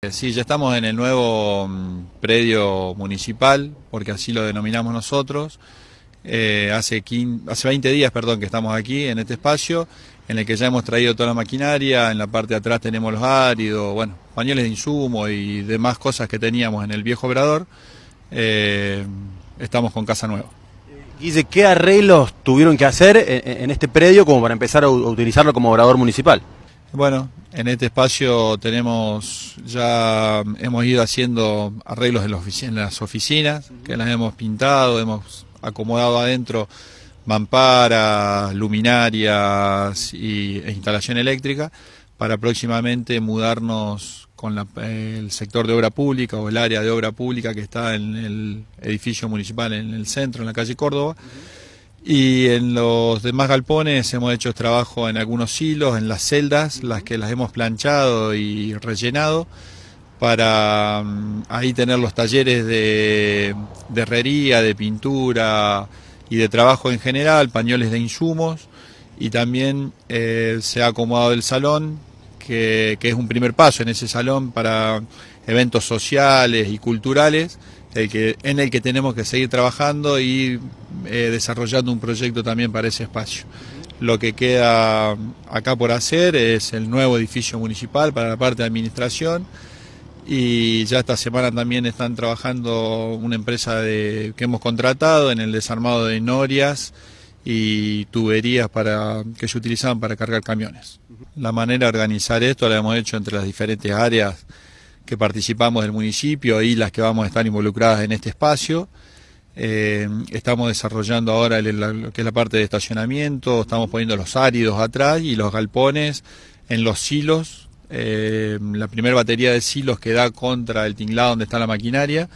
Eh, sí, ya estamos en el nuevo mm, predio municipal, porque así lo denominamos nosotros. Eh, hace, hace 20 días perdón, que estamos aquí en este espacio, en el que ya hemos traído toda la maquinaria, en la parte de atrás tenemos los áridos, bueno, pañales de insumo y demás cosas que teníamos en el viejo obrador. Eh, estamos con casa nueva. Guille, ¿qué arreglos tuvieron que hacer en este predio como para empezar a utilizarlo como obrador municipal? Bueno, en este espacio tenemos, ya hemos ido haciendo arreglos en, en las oficinas, que las hemos pintado, hemos acomodado adentro mamparas, luminarias y, e instalación eléctrica, para próximamente mudarnos con el sector de obra pública o el área de obra pública que está en el edificio municipal en el centro, en la calle Córdoba. Y en los demás galpones hemos hecho trabajo en algunos hilos, en las celdas, las que las hemos planchado y rellenado para mm, ahí tener los talleres de, herrería, de pintura y de trabajo en general, pañoles de insumos y también eh, se ha acomodado el salón, que, que es un primer paso en ese salón para eventos sociales y culturales en el que tenemos que seguir trabajando y eh, desarrollando un proyecto también para ese espacio. Lo que queda mm, acá por hacer es el nuevo edificio municipal para la parte de administración y ya esta semana también están trabajando una empresa de, que hemos contratado en el desarmado de norias y tuberías para, que se utilizaban para cargar camiones. La manera de organizar esto la hemos hecho entre las diferentes áreas que participamos del municipio y las que vamos a estar involucradas en este espacio. Eh, estamos desarrollando ahora lo que es la parte de estacionamiento, estamos poniendo los áridos atrás y los galpones en los silos. Eh, la primera batería de silos que da contra el tinglado donde está la maquinaria.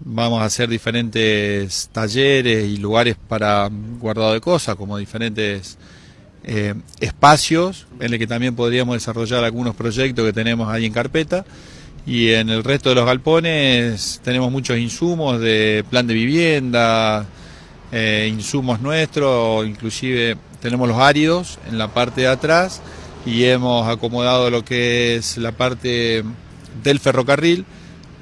Vamos a hacer diferentes talleres y lugares para guardado de cosas, como diferentes eh, espacios en los que también podríamos desarrollar algunos proyectos que tenemos ahí en carpeta. Y en el resto de los galpones tenemos muchos insumos de plan de vivienda, eh, insumos nuestros, inclusive tenemos los áridos en la parte de atrás y hemos acomodado lo que es la parte del ferrocarril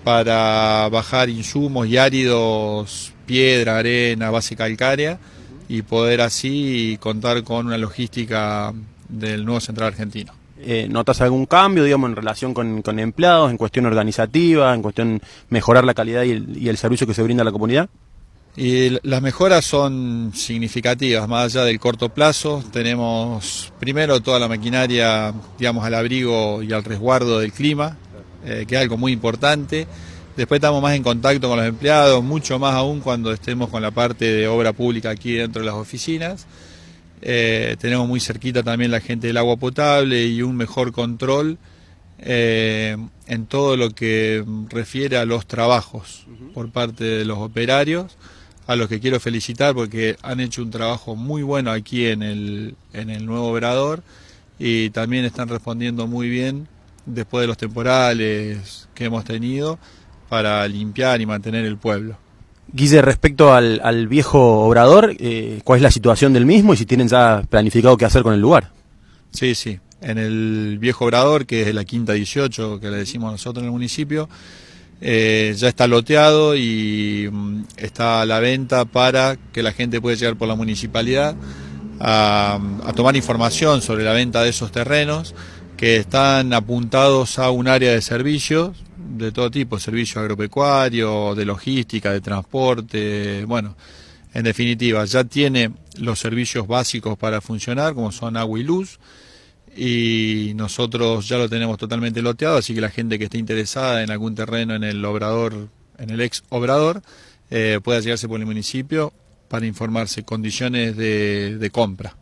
para bajar insumos y áridos, piedra, arena, base calcárea y poder así contar con una logística del nuevo central argentino. Eh, ¿Notas algún cambio, digamos, en relación con, con, empleados, en cuestión organizativa, en cuestión mejorar la calidad y el, servicio que se brinda a la comunidad? Y las mejoras son significativas, más allá del corto plazo. Tenemos primero toda la maquinaria, digamos, al abrigo y al resguardo del clima, eh, que es algo muy importante. Después estamos más en contacto con los empleados, mucho más aún cuando estemos con la parte de obra pública aquí dentro de las oficinas. Eh, tenemos muy cerquita también la gente del agua potable y un mejor control eh, en todo lo que refiere a los trabajos por parte de los operarios, a los que quiero felicitar porque han hecho un trabajo muy bueno aquí en el, en el nuevo operador y también están respondiendo muy bien después de los temporales que hemos tenido para limpiar y mantener el pueblo. Guille, respecto al, viejo obrador, eh, ¿cuál es la situación del mismo y si tienen ya planificado qué hacer con el lugar? Sí, sí. En el viejo obrador, que es la quinta 18, que le decimos nosotros en el municipio, eh, ya está loteado y mm, está a la venta para que la gente pueda llegar por la municipalidad a tomar información sobre la venta de esos terrenos que están apuntados a un área de servicios de todo tipo, servicio agropecuario, de logística, de transporte, bueno, en definitiva, ya tiene los servicios básicos para funcionar, como son agua y luz, y nosotros ya lo tenemos totalmente loteado, así que la gente que esté interesada en algún terreno en el obrador, en el ex obrador, eh, pueda llegarse por el municipio para informarse condiciones de, compra.